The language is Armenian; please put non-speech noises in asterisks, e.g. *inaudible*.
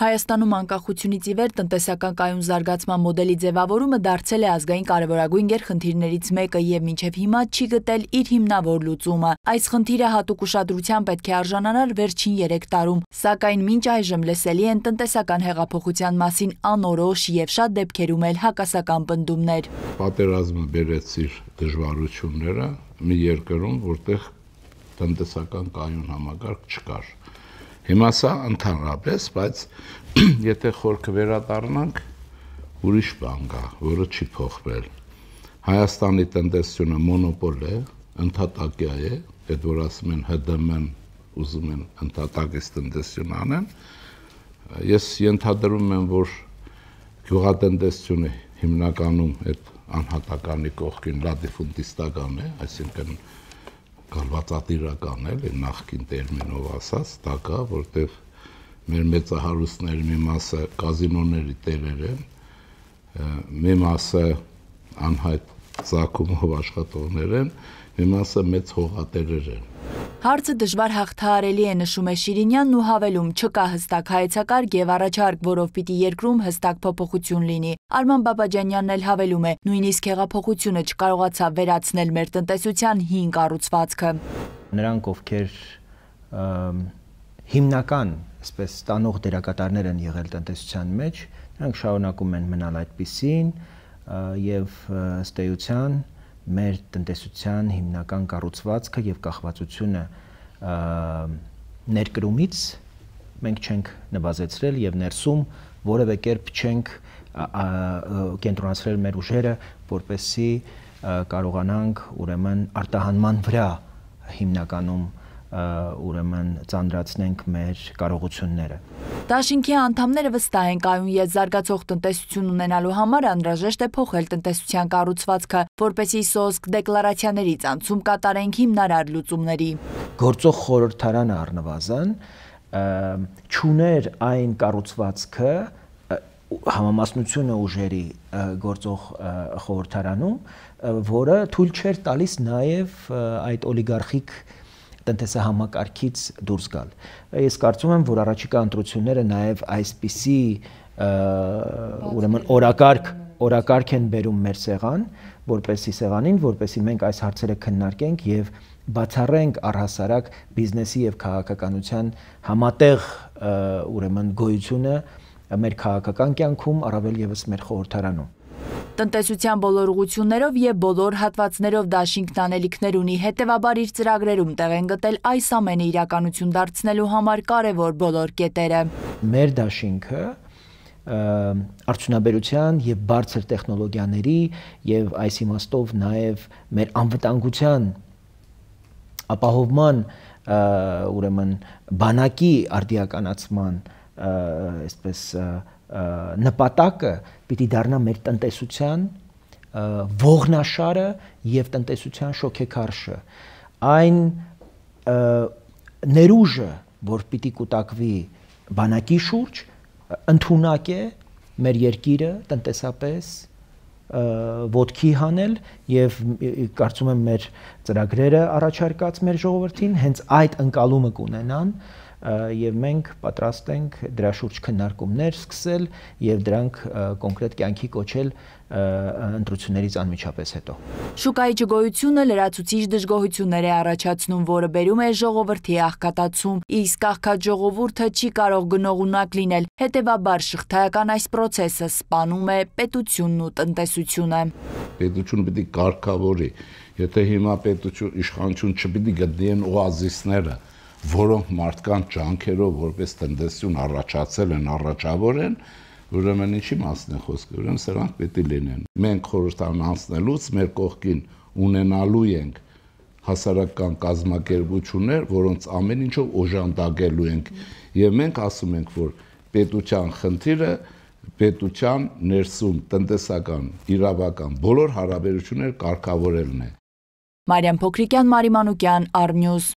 Հայաստանում անկախությունից ի վեր տնտեսական կայուն զարգացման մոդելի ձևավորումը դարձել է ազգային կարևորագույն գերխնդիրներից մեկը եւ մինչեւ հիմա չի գտել իր հիմնավոր լուծումը։ Այս խնդիրը հատուկ ուշադրության պետք է արժանանար վերջին 3 տարում, սակայն մինչ այժմ լսելի են տնտեսական հեղափոխության մասին անորոշ եւ շատ դեպքերում էլ հակասական պնդումներ։ Պատերազմը բերեց իր դժվարությունները մի երկրում, որտեղ տնտեսական կայուն համագարկ չկար Հիմա սա ընդհանրապես, բայց *clears throat* եթե խորքը վերադառնանք, ուրիշ բան կա, որը չի փոխվել։ Հայաստանի տնտեսությունը մոնոպոլ է, ընդհատակյա է, այդ որ ասում են ՀԴՄ-ն ուզում են ընդհատակից տնտեսություն անեն։ Ես ենթադրում եմ, որ գյուղատնտեսությունը հիմնականում այդ անհատականի կողքին լատիֆունդիստական է, այսինքն գալվածատիրական էլ նախքին տերմինով ասած, դա կա, որտեղ մեր մեծահարուստների մի մասը կազինոների տերեր են, մի մասը անհայտ ցակումով աշխատողներ են, մի մասը մեծ հողատերեր են Հարցը դժվար հաղթահարելի է նշում է Շիրինյանն ու հավելում չկա հստակ հայեցակարգ եւ առաջարկ, որով պիտի երկրում հստակ փոփոխություն լինի։ Արման Բաբաջանյանն էլ հավելում է, նույնիսկ հեղափոխությունը չկարողացավ վերացնել մեր տնտեսության հին կառուցվածքը։ Նրանք ովքեր հիմնական, այսպես տանող դերակատարներ են եղել տնտեսության մեջ, նրանք շարունակում են մնալ այդպիսին եւ ըստ էության մեր տնտեսության հիմնական կառուցվածքը եւ կախվածությունը ներկրումից մենք չենք նվազեցրել եւ ներսում որևէ կերպ չենք կենտրոնացրել մեր ուժերը, որպեսզի կարողանանք ուրեմն արտահանման վրա հիմնականում ուրեմն ծանրացնենք մեր կարողությունները։ Դաշինքի անդամները վստահ են կայուն ետ զարգացող տնտեսություն ունենալու համար անհրաժեշտ է փոխել տնտեսության կառուցվածքը, որպեսի սոսկ դեկլարացիաներից անցում կատարենք հիմնարար լուծումների։ Գործող խորհրդարանը առնվազն չուներ այն կառուցվածքը, համամասնությունը ուժերի գործող խորհրդարանում, որը թույլ չէր տալիս նաև այդ օլիգարխիկ տնտեսահամակարգից դուրս գալ։ Ես կարծում եմ, որ առաջիկա ընտրությունները նաև այսպիսի ուրեմն օրակարգ օրակարգ են բերում մեր սեղան, որպեսի սեղանին, որպեսի մենք այս հարցերը քննարկենք եւ բացառենք առհասարակ բիզնեսի եւ քաղաքականության համատեղ ուրեմն գոյությունը մեր քաղաքական կյանքում, առավել եւս մեր խորհրդարանում։ Տնտեսության բոլոր ուղություններով և բոլոր հատվածներով դաշինքն անելիքներ ունի, հետևաբար իր ծրագրերում տեղ են գտել այս ամենը իրականություն դարձնելու համար կարևոր բոլոր կետերը։ Մեր դաշինքը արդյունաբերության և բարձր տեխնոլոգյաների և այս իմաստով նաև մեր անվտանգության ապահովման ուրեմն բանակի արդիականացման այսպես նպատակը պիտի դառնա մեր տնտեսության ողնաշարը եւ տնտեսության շոքեքարշը այն ներուժը որ պիտի կուտակվի բանակի շուրջ ընդունակ է մեր երկիրը տնտեսապես ոդքի հանել եւ կարծում եմ մեր ծրագրերը առաջարկած մեր ժողովրդին հենց այդ ընկալումը կունենան եւ մենք պատրաստ ենք դրա շուրջ քննարկումներ սկսել եւ դրանք կոնկրետ կյանքի կոչել ընտրություններից անմիջապես հետո։ Շուկայի ճգոյությունը լրացուցիչ դժգոհություններ է առաջացնում, որը բերում է ժողովրդի աղքատացում, իսկ աղքատ ժողովուրդը չի կարող գնողունակ լինել, հետևաբար շղթայական այս process-ը սպանում է պետությունն ու տնտեսությունը։ Պետությունը պիտի կարգավորի, եթե հիմա պետություն իշխանություն չպիտի գտնի են օազիսները, որոնք մարդկանց ջանքերով որպես տնտեսություն առաջացել են, առաջավոր են, ուրեմն ինչի մասն է խոսքը, ուրեմն սրանք պետք է լինեն։ Մենք խորհրդան անցնելուց մեր կողքին ունենալու ենք հասարակական կազմակերպություններ, որոնց ամեն ինչով օժանդակելու ենք։ Եվ մենք ասում ենք, որ պետության խնդիրը պետության ներսում տնտեսական, իրավական բոլոր հարաբերությունները կարգավորելն է։ Մարիամ Փոքրիկյան, Մարի Մանուկյան, Արմյուս